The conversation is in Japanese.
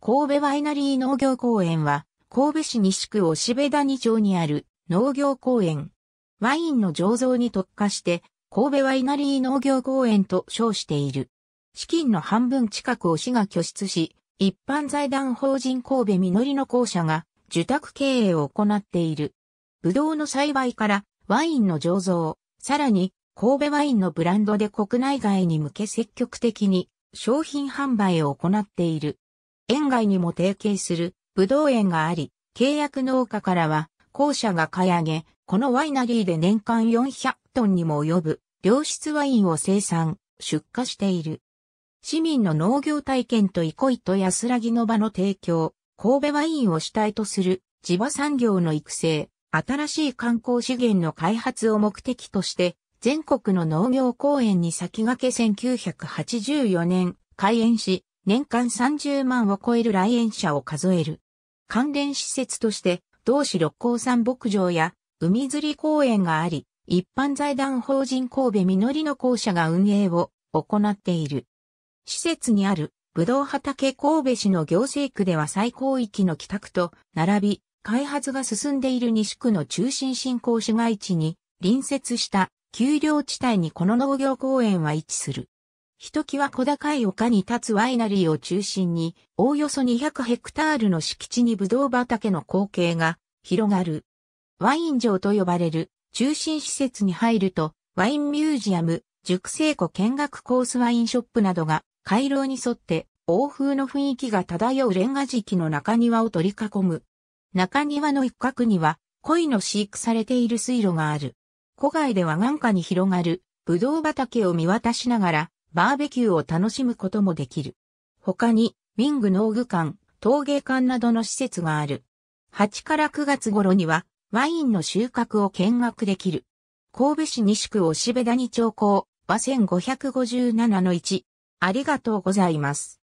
神戸ワイナリー農業公園は、神戸市西区押部谷町にある農業公園。ワインの醸造に特化して、神戸ワイナリー農業公園と称している。資金の半分近くを市が拠出し、一般財団法人神戸実りの校舎が受託経営を行っている。ぶどうの栽培からワインの醸造、さらに神戸ワインのブランドで国内外に向け積極的に商品販売を行っている。園外にも提携するぶどう園があり、契約農家からは、校舎が買い上げ、このワイナリーで年間400トンにも及ぶ良質ワインを生産、出荷している。市民の農業体験と憩いと安らぎの場の提供、神戸ワインを主体とする地場産業の育成、新しい観光資源の開発を目的として、全国の農業公園に先駆け1984年開園し、年間30万を超える来園者を数える。関連施設として、同市六甲山牧場や海釣り公園があり、一般財団法人神戸みのりの校舎が運営を行っている。施設にあるぶどう畑神戸市の行政区では最高域の帰宅と並び、開発が進んでいる西区の中心振興市街地に隣接した丘陵地帯にこの農業公園は位置する。ひときわ小高い丘に立つワイナリーを中心に、おおよそ200ヘクタールの敷地にブドウ畑の光景が広がる。ワイン城と呼ばれる中心施設に入ると、ワインミュージアム、熟成庫見学コースワインショップなどが、回廊に沿って欧風の雰囲気が漂うレンガ敷の中庭を取り囲む。中庭の一角には、鯉の飼育されている水路がある。古外では眼下に広がる、ブドウ畑を見渡しながら、バーベキューを楽しむこともできる。他に、ウィング農具館、陶芸館などの施設がある。8から9月頃には、ワインの収穫を見学できる。神戸市西区押部谷町港、和1557-1。ありがとうございます。